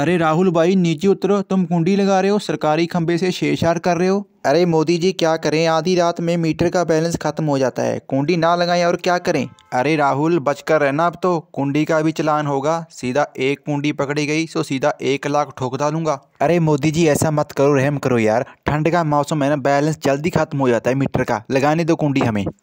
अरे राहुल भाई नीचे उतरो तुम कुंडी लगा रहे हो सरकारी खंबे से शेरशार कर रहे हो अरे मोदी जी क्या करें आधी रात में मीटर का बैलेंस खत्म हो जाता है कुंडी ना लगाएं और क्या करें अरे राहुल बचकर रहना अब तो कुंडी का भी चलान होगा सीधा एक कुंडी पकड़ी गई तो सीधा एक लाख ठोक डालूंगा अरे मोदी जी ऐसा मत करो रहम करो यार ठंड का मौसम है ना बैलेंस जल्दी खत्म हो जाता है मीटर का लगाने दो कुंडी हमें